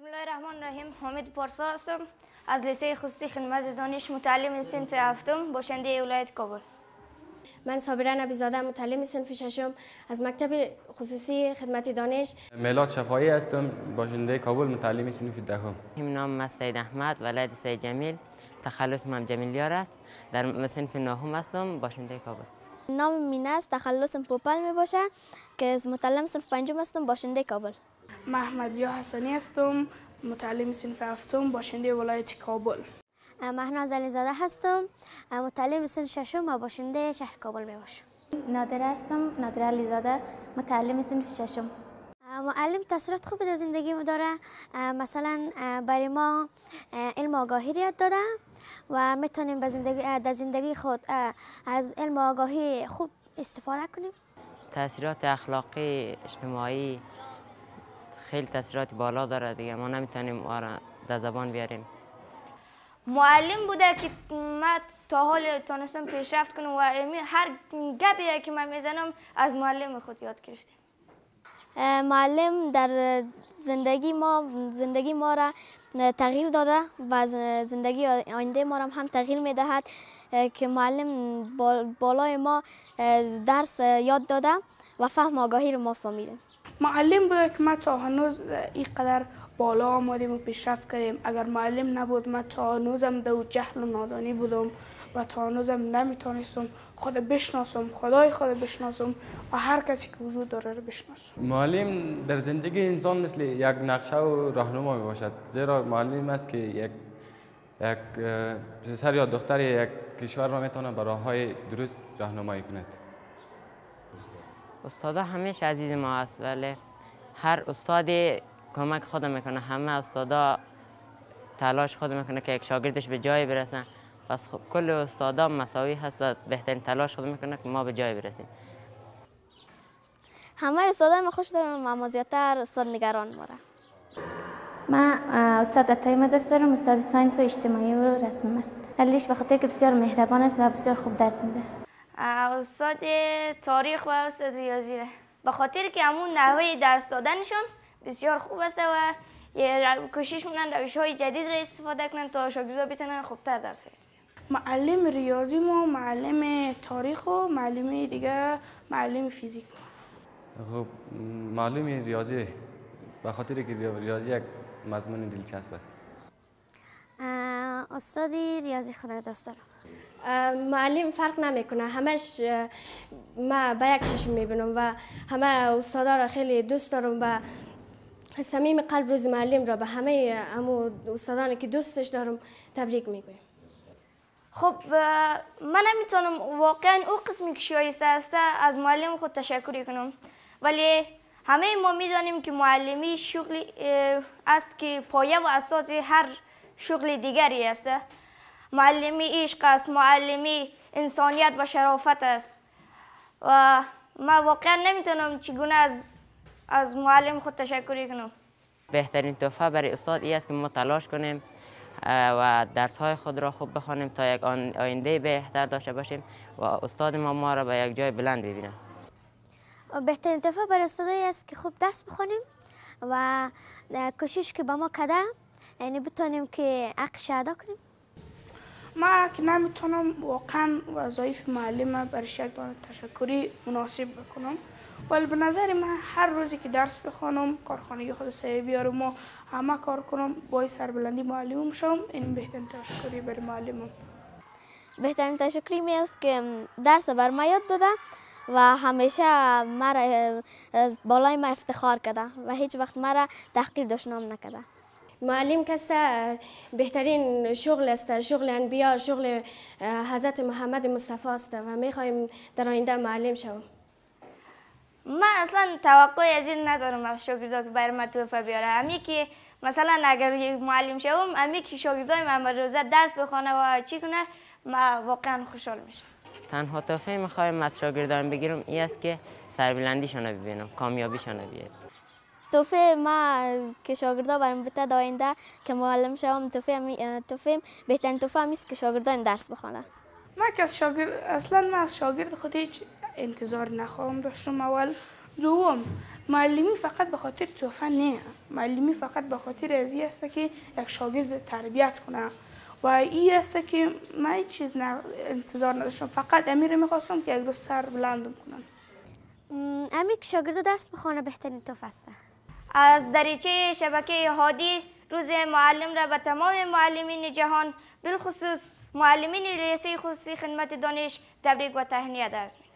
بسم الله الرحمن الرحیم حامد پارسا هستم از لیسه خصوصی خدمت دانش متعلم سنف هفتم باشنده ولایت کابل من صابره نبیزاده متعلم سنف ششم از مکتب خصوصی خدمت دانش میلاد شفایی هستم باشنده کابل متعلم سنف دهم نام من سید احمد ولد سید جمیل تخلص من جمیلیار است در سنف نهم هستم باشنده کابل نام مینا است تخلصم پوپل می باشه که از متعلم سنف پنجم هستم باشنده کابل محمدیو یا حسنی هستم متعلم سنف هفتم باشنده ولایت کابل محناز نازلی زاده هستم متعلم سن ششم و باشنده شهر کابل می باشم نادره هستم نادره علی زاده متعلم سنف ششم معلم تاثیرات خوبی در زندگی ما داره مثلا برای ما علم آگاهی یاد داده و میتونیم در زندگی خود از علم آگاهی خوب استفاده کنیم تاثیرات اخلاقی اجتماعی خیلی تاثیرات بالا داره دیگه ما نمیتونیم آره در زبان بیاریم معلم بوده که من تا حال تانستم پیشرفت کنم و هر گبی که من میزنم از معلم خود یاد گرفتیم معلم در زندگی ما زندگی ما را تغییر داده و زندگی آینده ما را هم تغییر می دهد که معلم بالای ما درس یاد داده و فهم آگاهی رو ما فهمیدیم معلم بوده که ما تا هنوز اینقدر بالا آمدیم و پیشرفت کردیم اگر معلم نبود من تا هنوزم دو جهل و نادانی بودم و تا هنوزم نمیتونستم خود بشناسم خدای خود بشناسم و هر کسی که وجود داره رو بشناسم معلم در زندگی انسان مثل یک نقشه و راهنما میباشد. باشد زیرا معلم است که یک یک پسر یا دختر یک کشور را میتونه به های درست راهنمایی کند استادها همیشه عزیز ما است ولی هر استادی کمک خود میکنه همه استادا تلاش خود میکنه که یک شاگردش به جای برسن پس خب، کل استادا مساوی هست و بهترین تلاش خود میکنه که ما به جای برسیم همه استادا ما خوش دارم اما استاد نگران مرا استاد عطای مدرسه دارم استاد ساینس و اجتماعی و رسم است علیش به خاطر که بسیار مهربان است و بسیار خوب درس میده استاد تاریخ و استاد ریاضی به خاطر که همون نحوه درس دادنشون بسیار خوب است و کوشش میکنن روش های جدید را استفاده کنن تا شاگردا بتونن خوبتر درس معلم ریاضی ما معلم تاریخ و معلم دیگه معلم فیزیک خب معلم ریاضی به خاطر که ریاضی یک مضمون دلچسب است استاد ریاضی دست دارم معلم فرق نمیکنه همش ما با یک چشم میبینم و همه استادا را خیلی دوست دارم و صمیم قلب روز معلم را به همه امو استادانی که دوستش دارم تبریک میگویم خب من نمیتونم واقعا او قسمی که شایسته است از معلم خود تشکر کنم ولی همه ما میدانیم که معلمی شغلی است که پایه و اساس هر شغل دیگری است معلمی عشق است معلمی انسانیت و شرافت است و ما واقعا نمیتونم چگونه از از معلم خود تشکری کنم بهترین تحفه برای استاد این است که ما تلاش کنیم و درس های خود را خوب بخوانیم تا یک آینده بهتر داشته باشیم و استاد ما ما را به یک جای بلند ببینه بهترین تحفه برای این است که خوب درس بخوانیم و کوشش که با ما کده یعنی بتونیم که عقش ادا کنیم ما که نمیتونم واقعا وظایف معلم بر شکل تشکری مناسب بکنم ولی به نظر من هر روزی که درس بخوانم کارخانه خود سعی بیارم و همه کار کنم با سربلندی معلم شم این بهترین تشکری بر معلمم بهترین تشکری می است که درس بر ما یاد داده و همیشه مرا بالای ما افتخار کرده و هیچ وقت مرا تحقیر دشنام نکرده معلم کس بهترین شغل است شغل انبیا شغل حضرت محمد مصطفی است و می خواهیم در آینده معلم شوم من اصلا توقع از این ندارم از شاگردا که برای من توفه بیاره همی که مثلا اگر معلم شوم همی که شاگردای من روزه درس بخونه و چی کنه ما واقعا خوشحال میشم تنها توفه میخوایم از شاگردان بگیرم این است که سربلندی رو ببینم کامیابیشان رو بیارم توفه ما که شاگردا برام بته داینده که معلم شوم توفه توفیق بهترین توفیق است که شاگردایم درس بخونه ما که از شاگرد اصلا ما از شاگرد خود هیچ انتظار نخواهم داشتم اول دوم معلمی فقط به خاطر توفه نه معلمی فقط به خاطر ازی است که یک شاگرد تربیت کنه و ای است که من هیچ چیز انتظار نداشتم فقط امیر میخواستم که یک روز سر بلندم کنم امی که شاگرد درس بخونه بهترین توفه است از دریچه شبکه هادی روز معلم را به تمام معلمین جهان بالخصوص معلمین لیسه خصوصی خدمت دانش تبریک و تهنیه درز